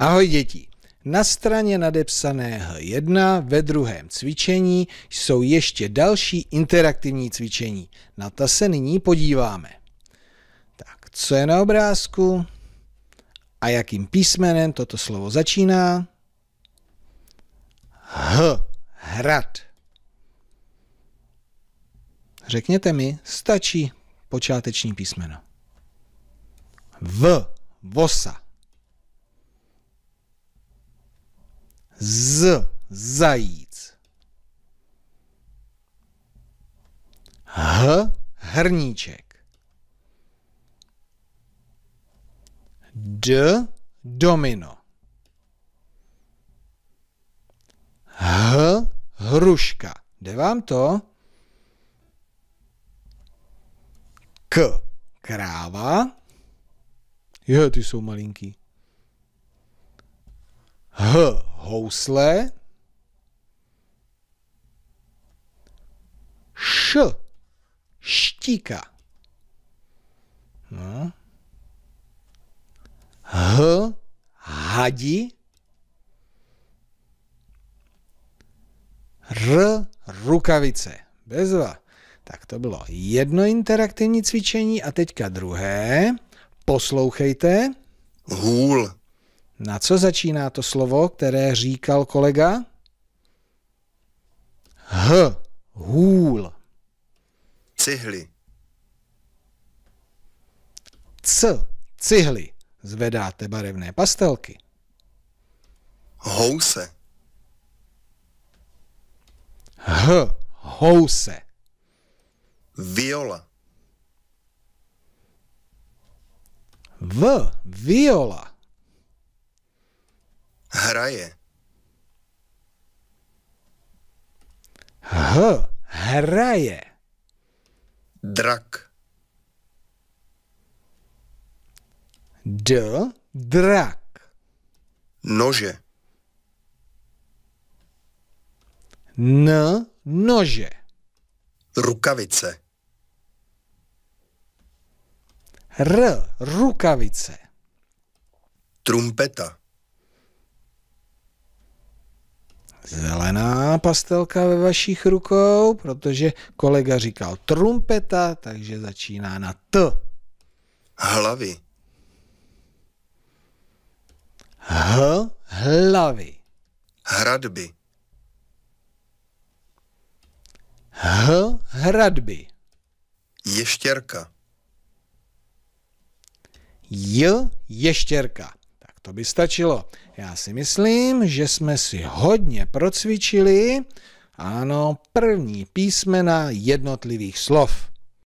Ahoj děti! Na straně nadepsané H1 ve druhém cvičení jsou ještě další interaktivní cvičení. Na ta se nyní podíváme. Tak, co je na obrázku? A jakým písmenem toto slovo začíná? H. Hrad. Řekněte mi, stačí počáteční písmeno. V. Vosa. Z. Zajíc. H. Hrníček. D. Domino. H. Hruška. Jde vám to? K. Kráva. Jo, ty jsou malinký. H housle, š, štíka, no. h, hadi, r, rukavice, bezva. Tak to bylo jedno interaktivní cvičení a teďka druhé. Poslouchejte. Hůl. Na co začíná to slovo, které říkal kolega? H. Hůl. Cihly. C. Cihly. Zvedáte barevné pastelky. House. H. House. Viola. V. Viola hraje. H. Hraje. Drak. D. Drak. Nože. N. Nože. Rukavice. R. Rukavice. Trumpeta. zelená pastelka ve vašich rukou, protože kolega říkal trumpeta, takže začíná na T. Hlavy. H. Hlavy. Hradby. H. Hradby. Ještěrka. J. Ještěrka tak to by stačilo. Já si myslím, že jsme si hodně procvičili, ano, první písmena jednotlivých slov.